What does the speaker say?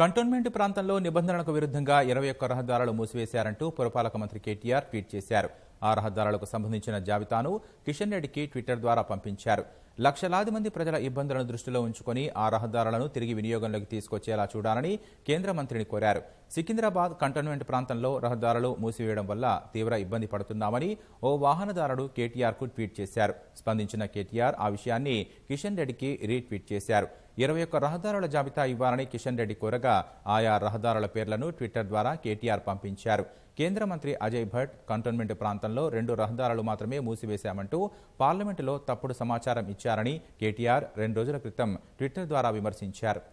cantonment ప్రాంతంలో నిబంధనలకు విరుద్ధంగా ఇరవై ఒక్క రహదారులు మూసివేశారంటూ పురపాలక మంత్రి కేటీఆర్ ట్వీట్ చేశారు ఆ రహదారులకు సంబంధించిన జాబితాను కిషన్ రెడ్డికి ట్విట్టర్ ద్వారా పంపించారు లక్షలాది మంది ప్రజల ఇబ్బందులను దృష్టిలో ఉంచుకొని ఆ రహదారులను తిరిగి వినియోగంలోకి తీసుకొచ్చేలా చూడాలని కేంద్ర మంత్రిని కోరారు సికింద్రాబాద్ కంటోన్మెంట్ ప్రాంతంలో రహదారులు మూసివేయడం వల్ల తీవ్ర ఇబ్బంది పడుతున్నామని ఓ వాహనదారుడు కేటీఆర్ కు ట్వీట్ చేశారు స్పందించిన కేటీఆర్ ఆ విషయాన్ని కిషన్ రెడ్డికి రీట్వీట్ చేశారు ఇరవై ఒక్క రహదారుల జాబితా ఇవ్వాలని కిషన్ రెడ్డి కోరగా ఆయా రహదారుల పేర్లను ట్విట్టర్ ద్వారా కేటీఆర్ పంపించారు కేంద్ర మంత్రి అజయ్ భట్ కంటోన్మెంట్ ప్రాంతంలో రెండు రహదారులు మాత్రమే మూసివేశామంటూ పార్లమెంటులో తప్పుడు సమాచారం ఇచ్చారు ఇచ్చారని కేటీఆర్ రెండు రోజుల క్రితం ట్విట్టర్ ద్వారా విమర్శించారు